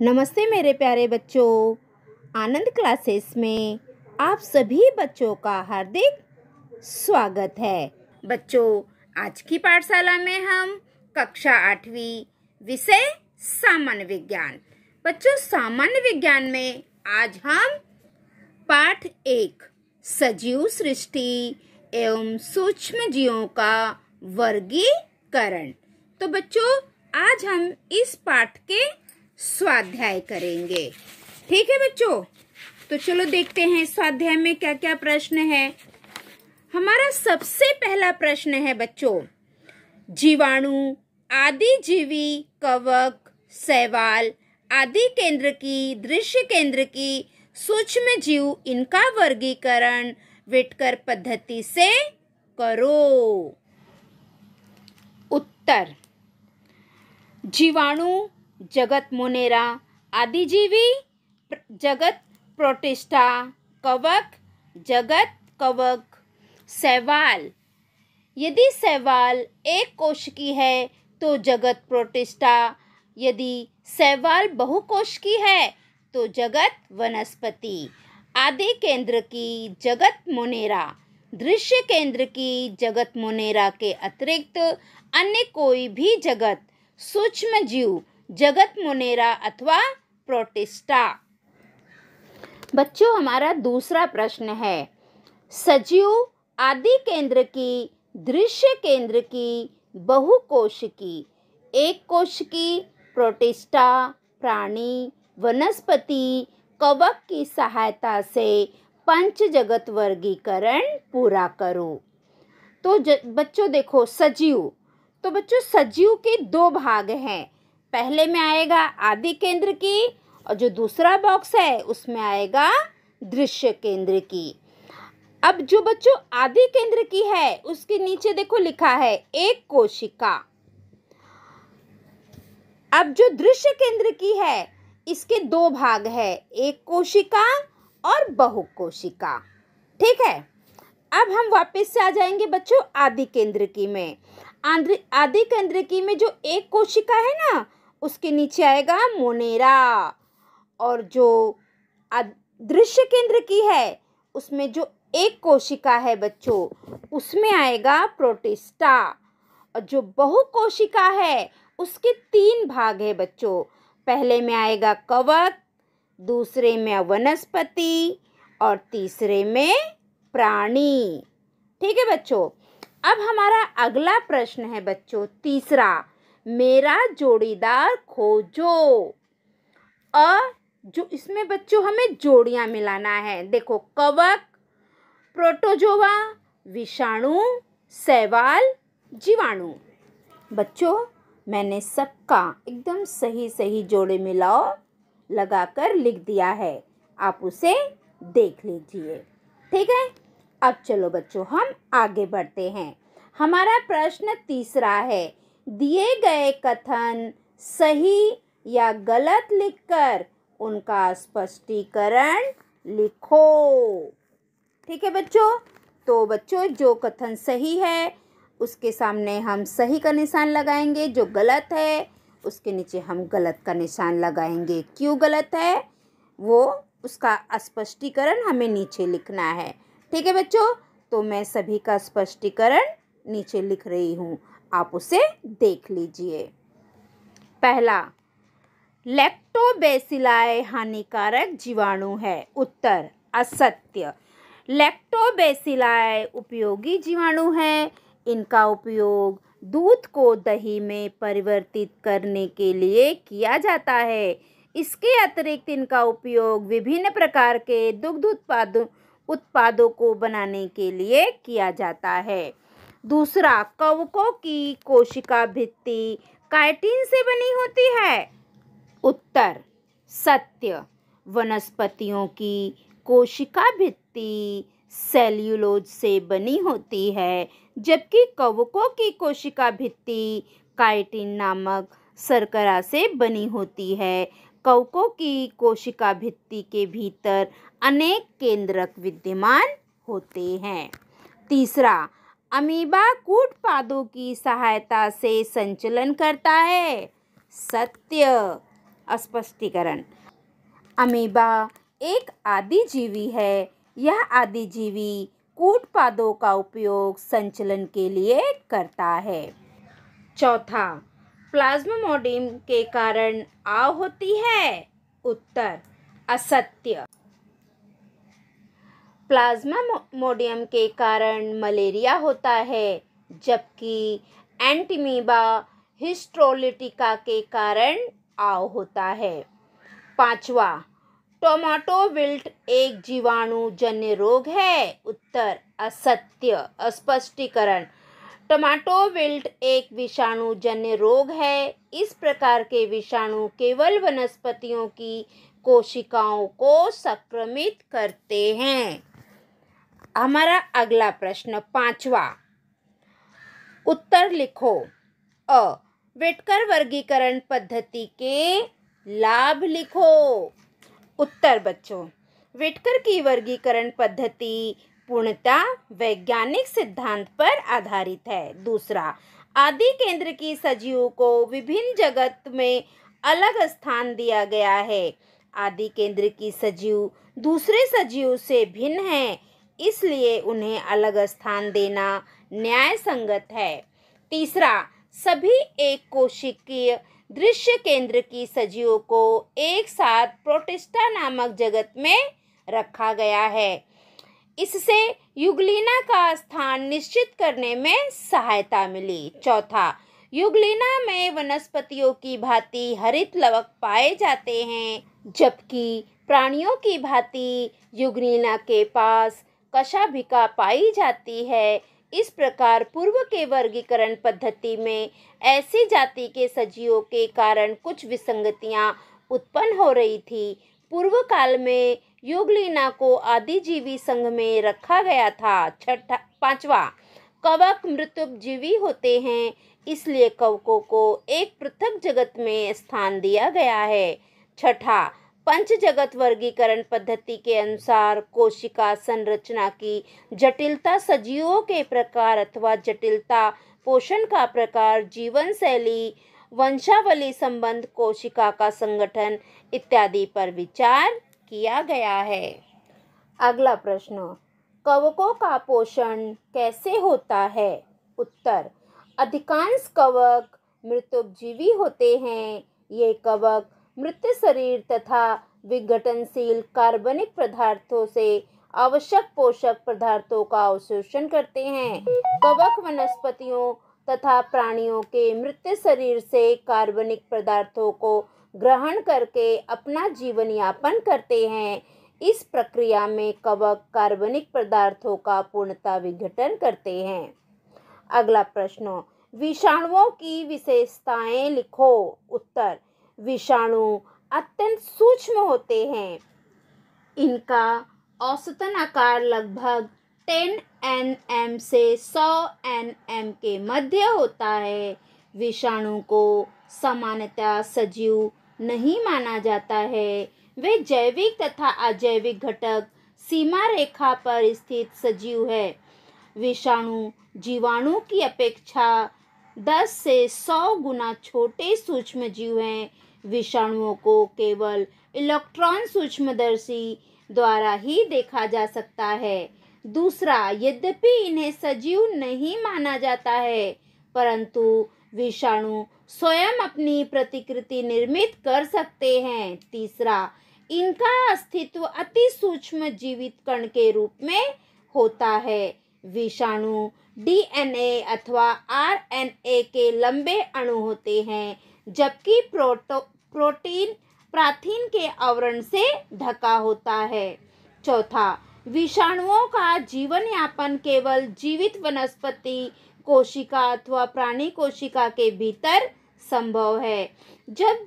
नमस्ते मेरे प्यारे बच्चों आनंद क्लासेस में आप सभी बच्चों का हार्दिक स्वागत है बच्चों आज की पाठशाला में हम कक्षा आठवीं विषय सामान्य विज्ञान बच्चों सामान्य विज्ञान में आज हम पाठ एक सजीव सृष्टि एवं सूक्ष्म जीवों का वर्गीकरण तो बच्चों आज हम इस पाठ के स्वाध्याय करेंगे ठीक है बच्चों तो चलो देखते हैं स्वाध्याय में क्या क्या प्रश्न है हमारा सबसे पहला प्रश्न है बच्चों जीवाणु आदि जीवी कवक सैवाल आदि केंद्र की दृश्य केंद्र की सूक्ष्म जीव इनका वर्गीकरण विटकर पद्धति से करो उत्तर जीवाणु जगत मुनेरा आदिजीवी जगत प्रोटिष्ठा कवक जगत कवक सहवाल यदि सहवाल एक कोशिकी है तो जगत प्रोटिष्ठा यदि कोश बहुकोशिकी है तो जगत वनस्पति आदि केंद्र की जगत मुनेरा दृश्य केंद्र की जगत मुनेरा के अतिरिक्त अन्य कोई भी जगत सूक्ष्म जीव जगत मुनेरा अथवा प्रोटिस्टा बच्चों हमारा दूसरा प्रश्न है सजीव आदि केंद्र की दृश्य केंद्र की बहु कोश की एक कोश की प्रोटिस्टा प्राणी वनस्पति कवक की सहायता से पंच जगत वर्गीकरण पूरा करो तो बच्चों देखो सजीव तो बच्चों सजीव के दो भाग हैं पहले में आएगा आदि केंद्र की और जो दूसरा बॉक्स है उसमें आएगा दृश्य केंद्र की अब जो बच्चों आदि केंद्र की है उसके नीचे देखो लिखा है एक कोशिका अब जो दृश्य केंद्र की है इसके दो भाग है एक कोशिका और बहु कोशिका ठीक है अब हम वापस से आ जाएंगे बच्चों आदि केंद्र की में आदि केंद्र की में जो एक कोशिका है ना उसके नीचे आएगा मोनेरा और जो दृश्य केंद्र की है उसमें जो एक कोशिका है बच्चों उसमें आएगा प्रोटिस्टा और जो बहु कोशिका है उसके तीन भाग है बच्चों पहले में आएगा कवक दूसरे में वनस्पति और तीसरे में प्राणी ठीक है बच्चों अब हमारा अगला प्रश्न है बच्चों तीसरा मेरा जोड़ीदार खोजो अ जो इसमें बच्चों हमें जोड़ियाँ मिलाना है देखो कवक प्रोटोजोवा विषाणु सैवाल जीवाणु बच्चों मैंने सबका एकदम सही सही जोड़े मिलाओ लगाकर लिख दिया है आप उसे देख लीजिए ठीक है अब चलो बच्चों हम आगे बढ़ते हैं हमारा प्रश्न तीसरा है दिए गए कथन सही या गलत लिखकर उनका स्पष्टीकरण लिखो ठीक है बच्चों तो बच्चों जो कथन सही है उसके सामने हम सही का निशान लगाएंगे जो गलत है उसके नीचे हम गलत का निशान लगाएंगे क्यों गलत है वो उसका स्पष्टीकरण हमें नीचे लिखना है ठीक है बच्चों तो मैं सभी का स्पष्टीकरण नीचे लिख रही हूँ आप उसे देख लीजिए पहला लैक्टोबेसिलाए हानिकारक जीवाणु है उत्तर असत्य लैक्टोबेसिलाए उपयोगी जीवाणु है इनका उपयोग दूध को दही में परिवर्तित करने के लिए किया जाता है इसके अतिरिक्त इनका उपयोग विभिन्न प्रकार के दुग्ध उत्पादों उत्पादों को बनाने के लिए किया जाता है दूसरा कवकों की कोशिका भित्ति काइटिन से बनी होती है उत्तर सत्य वनस्पतियों की कोशिका भित्ति सेल्यूलोज से बनी होती है जबकि कवकों की कोशिका भित्ति काइटिन नामक सरकरा से बनी होती है कवकों की कोशिका भित्ति के भीतर अनेक केंद्रक विद्यमान होते हैं तीसरा अमीबा कूट पादों की सहायता से संचलन करता है सत्य स्पष्टीकरण अमीबा एक आदिजीवी है यह आदिजीवी कूट पादों का उपयोग संचलन के लिए करता है चौथा प्लाज्मामोडियम के कारण आ होती है उत्तर असत्य प्लाज्मा मोडियम के कारण मलेरिया होता है जबकि एंटीमीबा हिस्ट्रोलिटिका के कारण आव होता है पांचवा टोमाटो विल्ट एक जीवाणु जन्य रोग है उत्तर असत्य स्पष्टीकरण टमाटो विल्ट एक विषाणु जन्य रोग है इस प्रकार के विषाणु केवल वनस्पतियों की कोशिकाओं को संक्रमित करते हैं हमारा अगला प्रश्न पांचवा उत्तर लिखो अ वेटकर वर्गीकरण पद्धति के लाभ लिखो उत्तर बच्चों वेटकर की वर्गीकरण पद्धति पूर्णता वैज्ञानिक सिद्धांत पर आधारित है दूसरा आदि केंद्र की सजीवों को विभिन्न जगत में अलग स्थान दिया गया है आदि केंद्र की सजीव दूसरे सजीव से भिन्न है इसलिए उन्हें अलग स्थान देना न्याय संगत है तीसरा सभी एक कोशिकीय दृश्य केंद्र की सजीवों को एक साथ प्रोटिस्टा नामक जगत में रखा गया है इससे युगलीना का स्थान निश्चित करने में सहायता मिली चौथा युगलीना में वनस्पतियों की भांति हरित लवक पाए जाते हैं जबकि प्राणियों की भांति युगलीना के पास कशाभिका पाई जाती है इस प्रकार पूर्व के वर्गीकरण पद्धति में ऐसी जाति के सजीवों के कारण कुछ विसंगतियां उत्पन्न हो रही थी पूर्व काल में युगलीना को आदिजीवी संघ में रखा गया था छठा पांचवा कवक मृत्युजीवी होते हैं इसलिए कवकों को एक पृथक जगत में स्थान दिया गया है छठा पंच जगत वर्गीकरण पद्धति के अनुसार कोशिका संरचना की जटिलता सजीवों के प्रकार अथवा जटिलता पोषण का प्रकार जीवन शैली वंशावली संबंध कोशिका का संगठन इत्यादि पर विचार किया गया है अगला प्रश्न कवकों का पोषण कैसे होता है उत्तर अधिकांश कवक मृतोपजीवी होते हैं ये कवक मृत शरीर तथा विघटनशील कार्बनिक पदार्थों से आवश्यक पोषक पदार्थों का अवशोषण करते हैं कवक वनस्पतियों तथा प्राणियों के मृत शरीर से कार्बनिक पदार्थों को ग्रहण करके अपना जीवन यापन करते हैं इस प्रक्रिया में कवक कार्बनिक पदार्थों का पूर्णता विघटन करते हैं अगला प्रश्न विषाणुओं की विशेषताएं लिखो उत्तर विषाणु अत्यंत सूक्ष्म होते हैं इनका औसतन आकार लगभग 10 एन एम से 100 एन एम के मध्य होता है विषाणु को सामान्यतः सजीव नहीं माना जाता है वे जैविक तथा अजैविक घटक सीमा रेखा पर स्थित सजीव है विषाणु जीवाणु की अपेक्षा 10 से 100 गुना छोटे सूक्ष्म जीव हैं विषाणुओं को केवल इलेक्ट्रॉन सूक्ष्मदर्शी द्वारा ही देखा जा सकता है दूसरा यद्यपि इन्हें सजीव नहीं माना जाता है परंतु विषाणु स्वयं अपनी प्रतिकृति निर्मित कर सकते हैं तीसरा इनका अस्तित्व अति सूक्ष्म जीवित कण के रूप में होता है विषाणु डीएनए अथवा आरएनए के लंबे अणु होते हैं जबकि प्रोटो प्रोटीन प्राथीन के आवरण से ढका होता है चौथा विषाणुओं का जीवन यापन केवल जीवित वनस्पति कोशिका अथवा प्राणी कोशिका के भीतर संभव है जब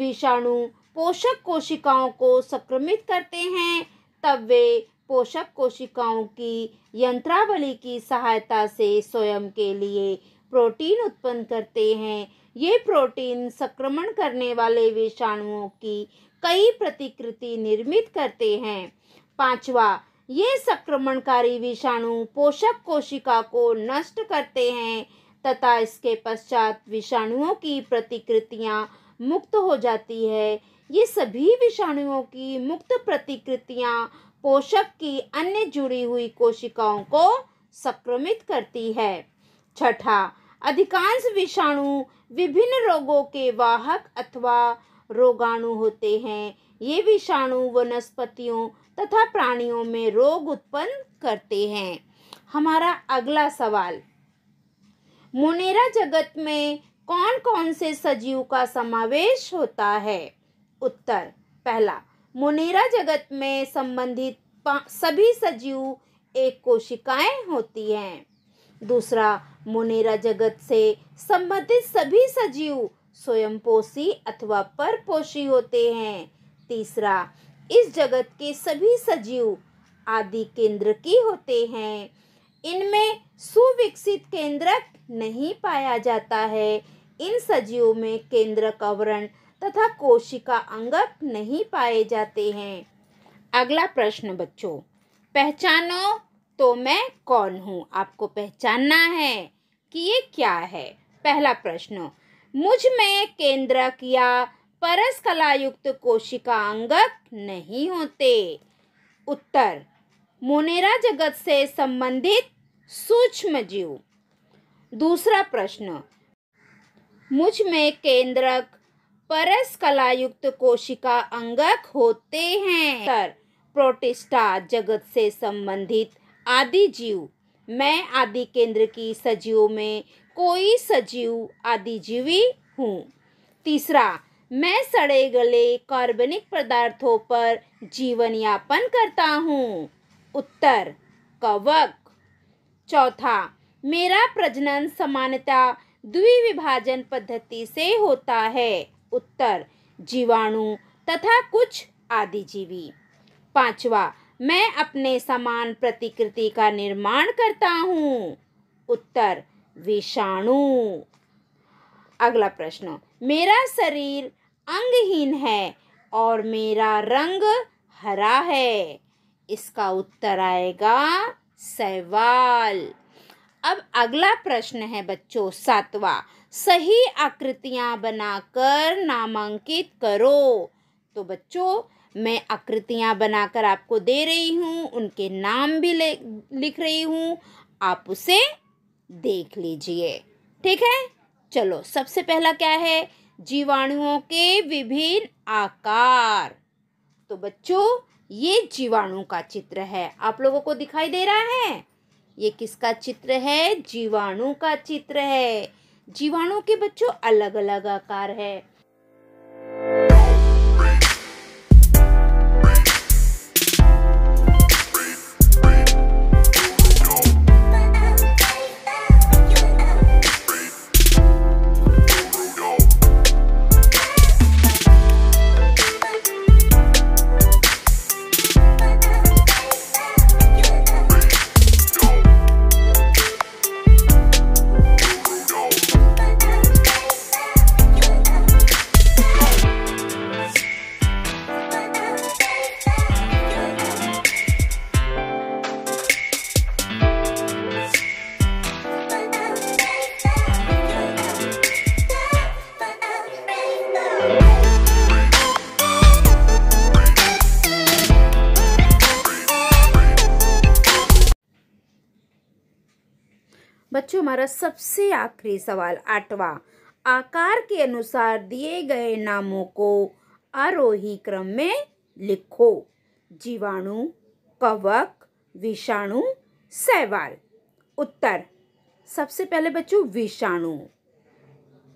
विषाणु पोषक कोशिकाओं को संक्रमित करते हैं तब वे पोषक कोशिकाओं की यंत्रावली की सहायता से स्वयं के लिए प्रोटीन उत्पन्न करते हैं ये प्रोटीन संक्रमण करने वाले विषाणुओं की कई प्रतिकृति निर्मित करते हैं पांचवा ये संक्रमणकारी विषाणु पोषक कोशिका को नष्ट करते हैं तथा इसके पश्चात विषाणुओं की प्रतिकृतियां मुक्त हो जाती है ये सभी विषाणुओं की मुक्त प्रतिकृतियां पोषक की अन्य जुड़ी हुई कोशिकाओं को संक्रमित करती है छठा अधिकांश विषाणु विभिन्न रोगों के वाहक अथवा रोगाणु होते हैं ये विषाणु वनस्पतियों तथा प्राणियों में रोग उत्पन्न करते हैं हमारा अगला सवाल मोनेरा जगत में कौन कौन से सजीव का समावेश होता है उत्तर पहला मोनेरा जगत में संबंधित सभी सजीव एक कोशिकाएं होती हैं दूसरा मुनेरा जगत से संबंधित सभी सजीव स्वयंपोषी अथवा परपोषी होते हैं तीसरा इस जगत के सभी सजीव आदि केंद्र की होते हैं इनमें सुविकसित केंद्रक नहीं पाया जाता है इन सजीवों में केंद्र आवरण तथा कोशिका अंगक नहीं पाए जाते हैं अगला प्रश्न बच्चों पहचानो तो मैं कौन हूँ आपको पहचानना है कि ये क्या है पहला प्रश्न मुझ में केंद्रक या परस कलायुक्त कोशिका अंगक नहीं होते उत्तर मोनेरा जगत से संबंधित सूक्ष्म जीव दूसरा प्रश्न मुझ में केंद्रक परस कलायुक्त कोशिका अंगक होते हैं उत्तर प्रोटिस्टा जगत से संबंधित आदि जीव मैं आदि केंद्र की सजीव में कोई सजीव आदि जीवी हूँ तीसरा मैं सड़े गले कार्बनिक पदार्थों पर जीवन यापन करता हूँ उत्तर कवक चौथा मेरा प्रजनन समानता द्विविभाजन पद्धति से होता है उत्तर जीवाणु तथा कुछ आदिजीवी पांचवा मैं अपने समान प्रतिकृति का निर्माण करता हूँ उत्तर विषाणु अगला प्रश्न मेरा शरीर अंगहीन है और मेरा रंग हरा है इसका उत्तर आएगा सवाल अब अगला प्रश्न है बच्चों सातवा सही आकृतियाँ बनाकर नामांकित करो तो बच्चों मैं आकृतियाँ बनाकर आपको दे रही हूँ उनके नाम भी लिख रही हूँ आप उसे देख लीजिए ठीक है चलो सबसे पहला क्या है जीवाणुओं के विभिन्न आकार तो बच्चों ये जीवाणु का चित्र है आप लोगों को दिखाई दे रहा है ये किसका चित्र है जीवाणु का चित्र है जीवाणु के बच्चों अलग अलग आकार है हमारा सबसे आखिरी सवाल आठवां आकार के अनुसार दिए गए नामों को आरोही क्रम में लिखो जीवाणु कवक विषाणु सहवाल उत्तर सबसे पहले बच्चों विषाणु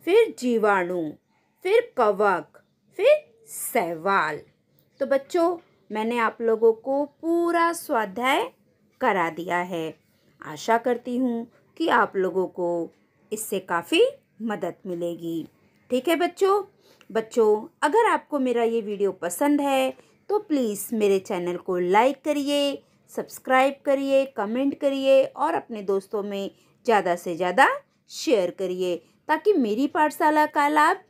फिर जीवाणु फिर कवक फिर सैवाल तो बच्चों मैंने आप लोगों को पूरा स्वाध्याय करा दिया है आशा करती हूँ कि आप लोगों को इससे काफ़ी मदद मिलेगी ठीक है बच्चों बच्चों अगर आपको मेरा ये वीडियो पसंद है तो प्लीज़ मेरे चैनल को लाइक करिए सब्सक्राइब करिए कमेंट करिए और अपने दोस्तों में ज़्यादा से ज़्यादा शेयर करिए ताकि मेरी पाठशाला का लाभ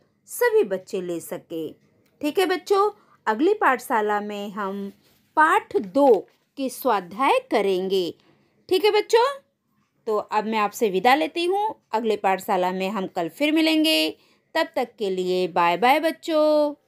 सभी बच्चे ले सके ठीक है बच्चों अगली पाठशाला में हम पाठ दो के स्वाध्याय करेंगे ठीक है बच्चों तो अब मैं आपसे विदा लेती हूँ अगले पाठशाला में हम कल फिर मिलेंगे तब तक के लिए बाय बाय बच्चों